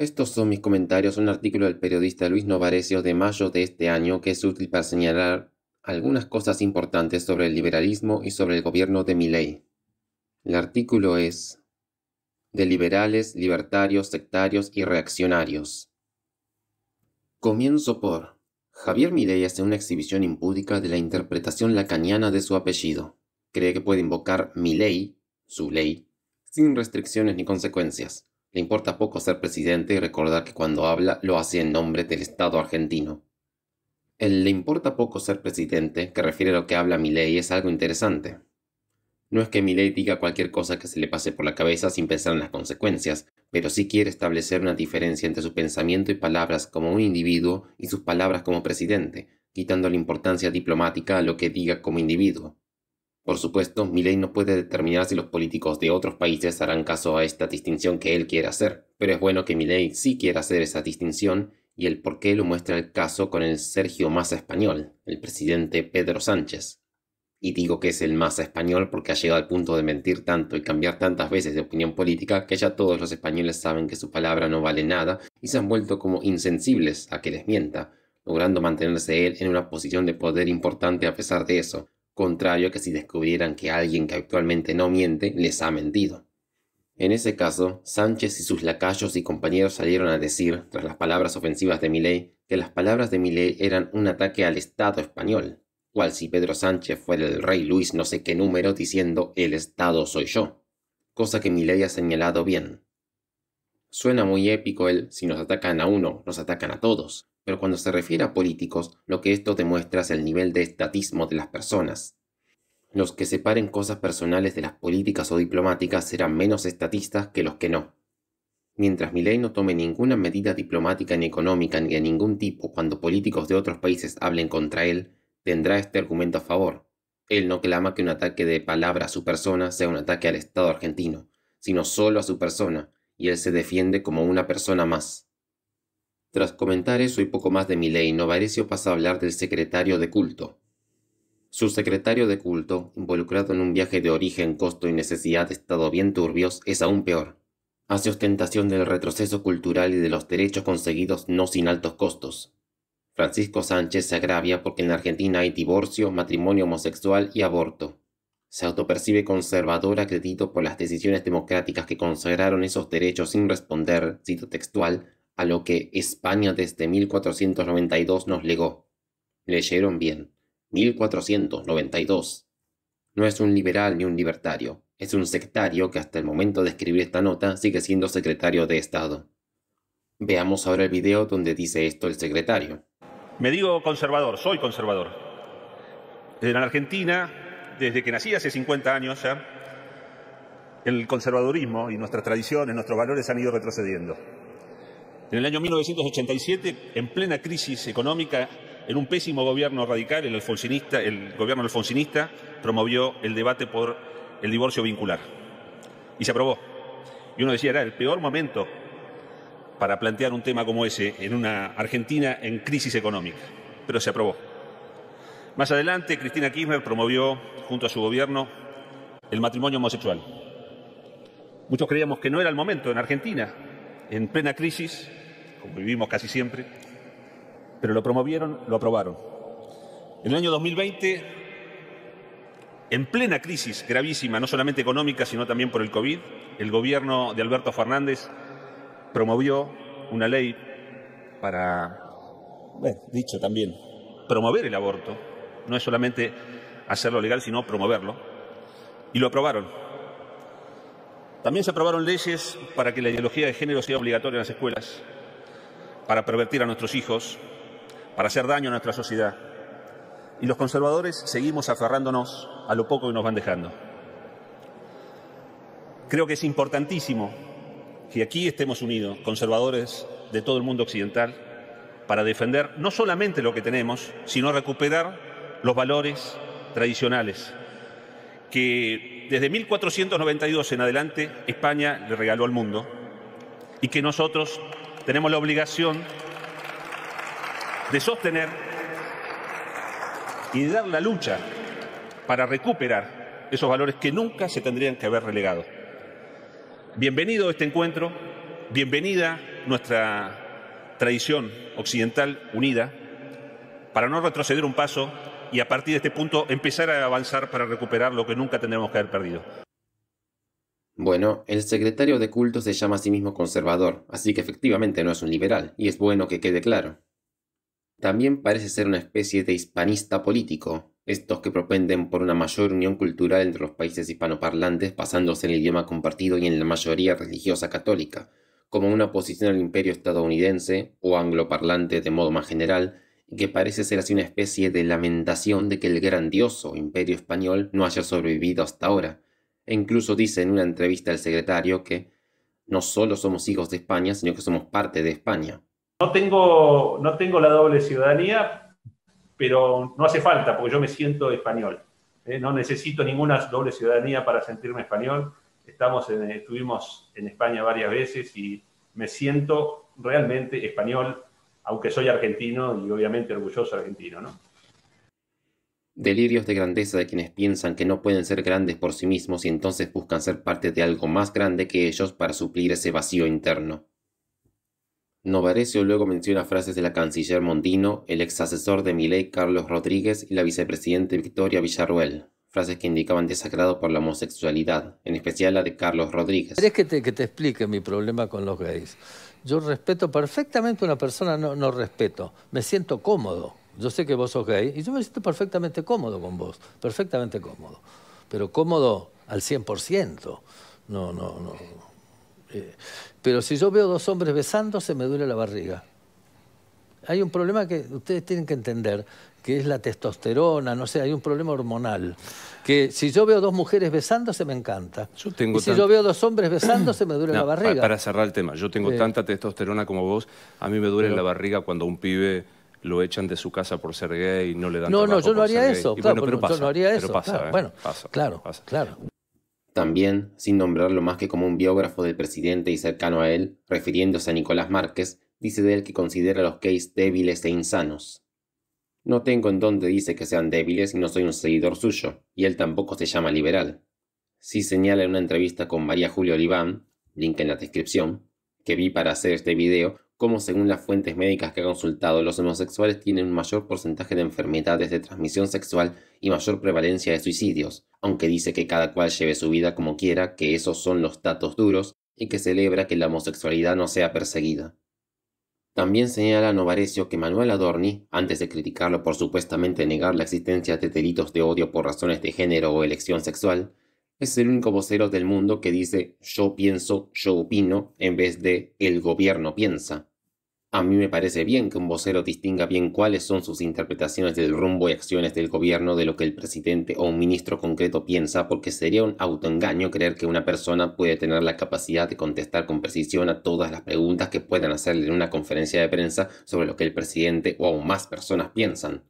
Estos son mis comentarios a un artículo del periodista Luis Novarecio de mayo de este año que es útil para señalar algunas cosas importantes sobre el liberalismo y sobre el gobierno de Milley. El artículo es de liberales, libertarios, sectarios y reaccionarios. Comienzo por Javier Milei hace una exhibición impúdica de la interpretación lacaniana de su apellido. Cree que puede invocar Milei, su ley, sin restricciones ni consecuencias. Le importa poco ser presidente y recordar que cuando habla lo hace en nombre del Estado argentino. El le importa poco ser presidente, que refiere a lo que habla Milei, es algo interesante. No es que Milei diga cualquier cosa que se le pase por la cabeza sin pensar en las consecuencias, pero sí quiere establecer una diferencia entre su pensamiento y palabras como un individuo y sus palabras como presidente, quitando la importancia diplomática a lo que diga como individuo. Por supuesto, Milley no puede determinar si los políticos de otros países harán caso a esta distinción que él quiere hacer, pero es bueno que Milley sí quiera hacer esa distinción y el por qué lo muestra el caso con el Sergio Massa español, el presidente Pedro Sánchez. Y digo que es el Maza español porque ha llegado al punto de mentir tanto y cambiar tantas veces de opinión política que ya todos los españoles saben que su palabra no vale nada y se han vuelto como insensibles a que les mienta, logrando mantenerse él en una posición de poder importante a pesar de eso, contrario a que si descubrieran que alguien que actualmente no miente les ha mentido. En ese caso, Sánchez y sus lacayos y compañeros salieron a decir, tras las palabras ofensivas de Miley, que las palabras de Millet eran un ataque al Estado español, cual si Pedro Sánchez fuera el rey Luis no sé qué número diciendo el Estado soy yo, cosa que Millet ha señalado bien. Suena muy épico el si nos atacan a uno, nos atacan a todos, pero cuando se refiere a políticos, lo que esto demuestra es el nivel de estatismo de las personas. Los que separen cosas personales de las políticas o diplomáticas serán menos estatistas que los que no. Mientras Milei no tome ninguna medida diplomática ni económica ni de ningún tipo cuando políticos de otros países hablen contra él, tendrá este argumento a favor. Él no clama que un ataque de palabra a su persona sea un ataque al Estado argentino, sino solo a su persona, y él se defiende como una persona más. Tras comentar eso y poco más de mi ley, Novarecio pasa a hablar del secretario de culto. Su secretario de culto, involucrado en un viaje de origen, costo y necesidad de estado bien turbios, es aún peor. Hace ostentación del retroceso cultural y de los derechos conseguidos no sin altos costos. Francisco Sánchez se agravia porque en Argentina hay divorcio, matrimonio homosexual y aborto. Se autopercibe conservador acredito por las decisiones democráticas que consagraron esos derechos sin responder, cito textual, a lo que España desde 1492 nos legó. Leyeron bien, 1492. No es un liberal ni un libertario, es un sectario que hasta el momento de escribir esta nota sigue siendo secretario de Estado. Veamos ahora el video donde dice esto el secretario. Me digo conservador, soy conservador. En Argentina, desde que nací hace 50 años ya, el conservadurismo y nuestras tradiciones, nuestros valores han ido retrocediendo. En el año 1987, en plena crisis económica, en un pésimo gobierno radical, el, gobierno alfonsinista promovió el debate por el divorcio vincular. Y se aprobó. Y uno decía, era el peor momento para plantear un tema como ese en una Argentina en crisis económica, pero se aprobó. Más adelante, Cristina Kirchner promovió, junto a su gobierno, el matrimonio homosexual. Muchos creíamos que no era el momento en Argentina, en plena crisis, como vivimos casi siempre, pero lo promovieron, lo aprobaron. En el año 2020, en plena crisis gravísima, no solamente económica, sino también por el COVID, el gobierno de Alberto Fernández promovió una ley para, bueno, dicho también, promover el aborto. No es solamente hacerlo legal, sino promoverlo. Y lo aprobaron. También se aprobaron leyes para que la ideología de género sea obligatoria en las escuelas, para pervertir a nuestros hijos, para hacer daño a nuestra sociedad. Y los conservadores seguimos aferrándonos a lo poco que nos van dejando. Creo que es importantísimo que aquí estemos unidos, conservadores de todo el mundo occidental, para defender no solamente lo que tenemos, sino recuperar los valores tradicionales que desde 1492 en adelante España le regaló al mundo y que nosotros tenemos la obligación de sostener y de dar la lucha para recuperar esos valores que nunca se tendrían que haber relegado. Bienvenido a este encuentro, bienvenida nuestra tradición occidental unida, para no retroceder un paso y a partir de este punto empezar a avanzar para recuperar lo que nunca tendremos que haber perdido. Bueno, el secretario de culto se llama a sí mismo conservador, así que efectivamente no es un liberal, y es bueno que quede claro. También parece ser una especie de hispanista político, estos que propenden por una mayor unión cultural entre los países hispanoparlantes basándose en el idioma compartido y en la mayoría religiosa católica, como una oposición al imperio estadounidense o angloparlante de modo más general, y que parece ser así una especie de lamentación de que el grandioso imperio español no haya sobrevivido hasta ahora, e incluso dice en una entrevista al secretario que no solo somos hijos de España, sino que somos parte de España. No tengo, no tengo la doble ciudadanía, pero no hace falta, porque yo me siento español. ¿eh? No necesito ninguna doble ciudadanía para sentirme español. estuvimos en España varias veces y me siento realmente español, aunque soy argentino y obviamente orgulloso argentino, ¿no? Delirios de grandeza de quienes piensan que no pueden ser grandes por sí mismos y entonces buscan ser parte de algo más grande que ellos para suplir ese vacío interno. Novarecio luego menciona frases de la canciller Mondino, el ex asesor de Milei Carlos Rodríguez y la vicepresidente Victoria Villarruel, frases que indicaban desagrado por la homosexualidad, en especial la de Carlos Rodríguez. ¿Querés que te, explique mi problema con los gays? Yo respeto perfectamente a una persona, no respeto, me siento cómodo yo sé que vos sos gay y yo me siento perfectamente cómodo con vos, perfectamente cómodo, pero cómodo al 100%. No, no, no. Eh, pero si yo veo dos hombres besándose, me duele la barriga. Hay un problema que ustedes tienen que entender, que es la testosterona, no sé, hay un problema hormonal. Que si yo veo dos mujeres besándose, me encanta. y si yo veo dos hombres besándose, me duele la barriga. Para, cerrar el tema, yo tengo eh. tanta testosterona como vos, a mí me duele la barriga cuando un pibe lo echan de su casa por ser gay, y no le dan No, no, yo no haría eso, claro, yo no haría eso. ¿eh? bueno, pasa, claro, claro. También, sin nombrarlo más que como un biógrafo del presidente y cercano a él, refiriéndose a Nicolás Márquez, dice de él que considera los gays débiles e insanos. No tengo en dónde dice que sean débiles y no soy un seguidor suyo, y él tampoco se llama liberal. Sí señala en una entrevista con María Julia Oliván, link en la descripción, que vi para hacer este video, como según las fuentes médicas que he consultado, los homosexuales tienen un mayor porcentaje de enfermedades de transmisión sexual y mayor prevalencia de suicidios, aunque dice que cada cual lleve su vida como quiera, que esos son los datos duros, y que celebra que la homosexualidad no sea perseguida. También señala Novarecio que Manuel Adorni, antes de criticarlo por supuestamente negar la existencia de delitos de odio por razones de género o elección sexual, es el único vocero del mundo que dice yo pienso, yo opino, en vez de el gobierno piensa. A mí me parece bien que un vocero distinga bien cuáles son sus interpretaciones del rumbo y acciones del gobierno de lo que el presidente o un ministro concreto piensa, porque sería un autoengaño creer que una persona puede tener la capacidad de contestar con precisión a todas las preguntas que puedan hacerle en una conferencia de prensa sobre lo que el presidente o aún más personas piensan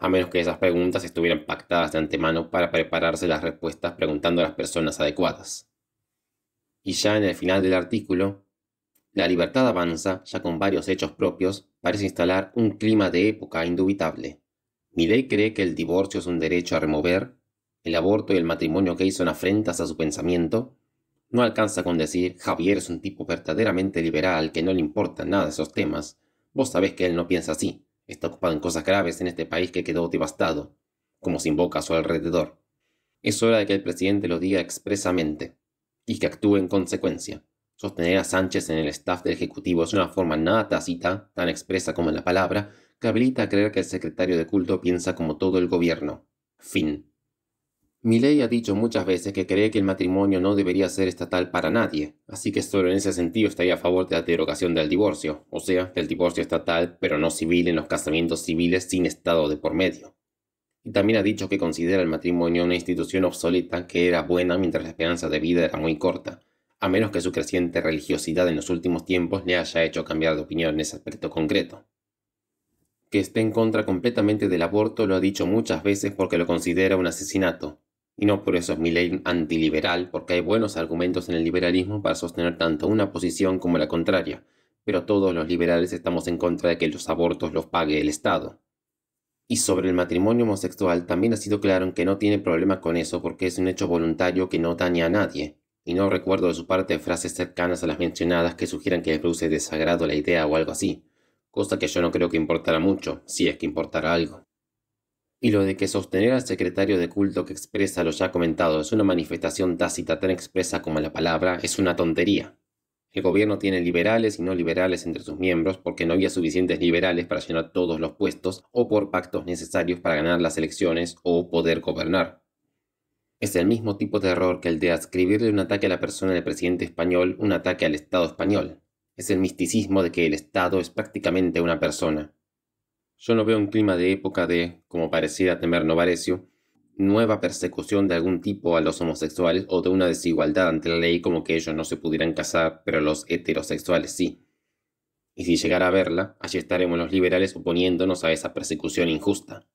a menos que esas preguntas estuvieran pactadas de antemano para prepararse las respuestas preguntando a las personas adecuadas. Y ya en el final del artículo, la libertad avanza, ya con varios hechos propios, parece instalar un clima de época indubitable. ley cree que el divorcio es un derecho a remover, el aborto y el matrimonio gay son afrentas a su pensamiento, no alcanza con decir Javier es un tipo verdaderamente liberal que no le importa nada esos temas, vos sabés que él no piensa así, está ocupado en cosas graves en este país que quedó devastado, como se invoca a su alrededor. Es hora de que el presidente lo diga expresamente y que actúe en consecuencia. Sostener a Sánchez en el staff del Ejecutivo es una forma nada tácita, tan expresa como en la palabra, que habilita a creer que el secretario de culto piensa como todo el gobierno. Fin ley ha dicho muchas veces que cree que el matrimonio no debería ser estatal para nadie, así que solo en ese sentido estaría a favor de la derogación del divorcio, o sea, del divorcio estatal pero no civil en los casamientos civiles sin Estado de por medio. Y también ha dicho que considera el matrimonio una institución obsoleta que era buena mientras la esperanza de vida era muy corta, a menos que su creciente religiosidad en los últimos tiempos le haya hecho cambiar de opinión en ese aspecto concreto que esté en contra completamente del aborto lo ha dicho muchas veces porque lo considera un asesinato, y no por eso es mi ley antiliberal, porque hay buenos argumentos en el liberalismo para sostener tanto una posición como la contraria, pero todos los liberales estamos en contra de que los abortos los pague el Estado. Y sobre el matrimonio homosexual también ha sido claro que no tiene problema con eso porque es un hecho voluntario que no daña a nadie, y no recuerdo de su parte frases cercanas a las mencionadas que sugieran que les produce desagrado la idea o algo así, cosa que yo no creo que importara mucho, si es que importara algo. Y lo de que sostener al secretario de culto que expresa lo ya comentado es una manifestación tácita tan expresa como la palabra es una tontería. El gobierno tiene liberales y no liberales entre sus miembros porque no había suficientes liberales para llenar todos los puestos o por pactos necesarios para ganar las elecciones o poder gobernar. Es el mismo tipo de error que el de de un ataque a la persona del presidente español, un ataque al Estado español. Es el misticismo de que el Estado es prácticamente una persona. Yo no veo un clima de época de, como pareciera temer Novarecio, nueva persecución de algún tipo a los homosexuales o de una desigualdad ante la ley como que ellos no se pudieran casar, pero los heterosexuales sí. Y si llegara a verla, allí estaremos los liberales oponiéndonos a esa persecución injusta.